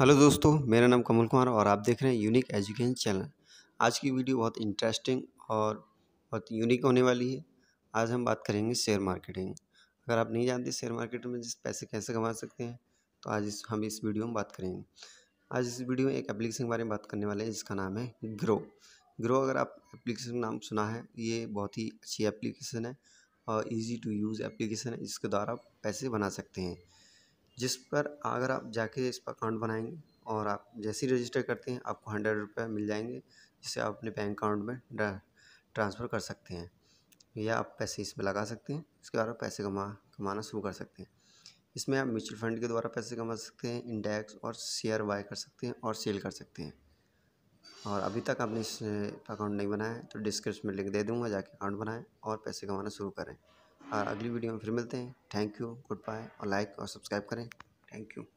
hello दोस्तों मेरा नाम कमल कुमार और आप देख रहे हैं यूनिक एजुकेशन चैनल आज की वीडियो बहुत इंटरेस्टिंग और बहुत यूनिक होने वाली है आज हम बात करेंगे शेयर मार्केटिंग अगर आप नहीं जानते शेयर मार्केट में जिस पैसे कैसे कमा सकते हैं तो आज इस हम इस वीडियो में बात करेंगे आज इस वीडियो में एक एप्लीकेशन के बारे में बात करने वाले हैं जिसका नाम है ग्रो ग्रो अगर आप एप्लीकेशन का नाम सुना है ये बहुत ही अच्छी एप्लीकेशन है और ईजी टू यूज़ एप्लीकेशन है जिसके द्वारा आप पैसे बना सकते हैं जिस पर अगर आप जाके इस पर अकाउंट बनाएंगे और आप जैसे ही रजिस्टर करते हैं आपको हंड्रेड रुपये मिल जाएंगे जिसे आप अपने बैंक अकाउंट में ट्रांसफ़र कर सकते हैं या आप पैसे इस पर लगा सकते हैं इसके आप पैसे कमा कमाना शुरू कर सकते हैं इसमें आप म्यूचुअल फंड के द्वारा पैसे कमा सकते हैं इंडेक्स और शेयर बाय कर सकते हैं और सेल कर सकते हैं और अभी तक आपने इस अकाउंट नहीं बनाया है तो डिस्क्रिप्शन में लिंक दे दूँगा जाके अकाउंट बनाएं और पैसे कमाना शुरू करें और हाँ, अगली वीडियो में फिर मिलते हैं थैंक यू गुड बाय और लाइक और सब्सक्राइब करें थैंक यू